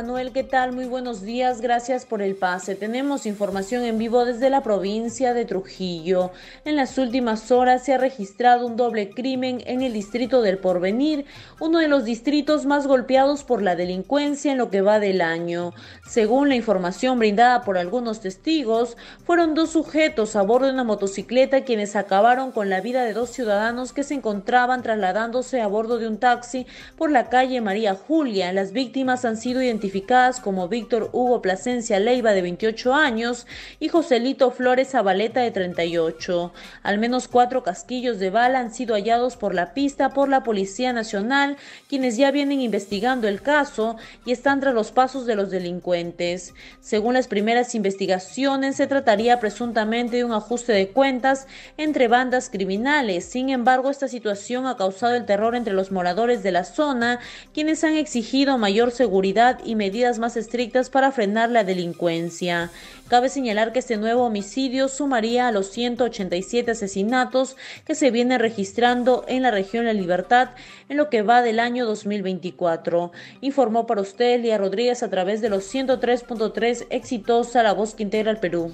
Manuel, ¿qué tal? Muy buenos días, gracias por el pase. Tenemos información en vivo desde la provincia de Trujillo. En las últimas horas se ha registrado un doble crimen en el distrito del Porvenir, uno de los distritos más golpeados por la delincuencia en lo que va del año. Según la información brindada por algunos testigos, fueron dos sujetos a bordo de una motocicleta quienes acabaron con la vida de dos ciudadanos que se encontraban trasladándose a bordo de un taxi por la calle María Julia. Las víctimas han sido identificadas como Víctor Hugo Plasencia Leiva de 28 años y Joselito Flores Zabaleta de 38. Al menos cuatro casquillos de bala han sido hallados por la pista por la Policía Nacional, quienes ya vienen investigando el caso y están tras los pasos de los delincuentes. Según las primeras investigaciones, se trataría presuntamente de un ajuste de cuentas entre bandas criminales. Sin embargo, esta situación ha causado el terror entre los moradores de la zona, quienes han exigido mayor seguridad y medidas más estrictas para frenar la delincuencia. Cabe señalar que este nuevo homicidio sumaría a los 187 asesinatos que se vienen registrando en la región La Libertad en lo que va del año 2024. Informó para usted Elia Rodríguez a través de los 103.3 Exitosa La Voz que integra el Perú.